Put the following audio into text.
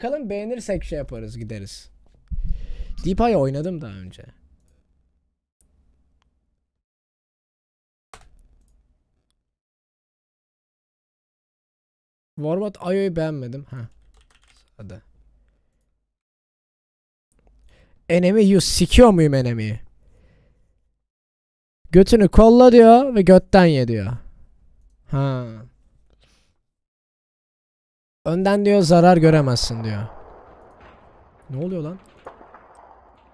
Bakalım beğenirsek şey yaparız gideriz. Deep Eye oynadım daha önce. Warbot IO'yu beğenmedim. Ha. Hadi. Enemi you sikiyor muyum enemiyi? Götünü kolla diyor ve götten ye diyor. Ha. Önden diyor zarar göremezsin diyor. Ne oluyor lan?